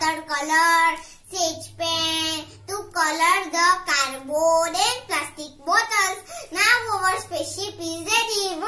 watercolor, sage pen to color the cardboard and plastic bottles. Now our spaceship is ready.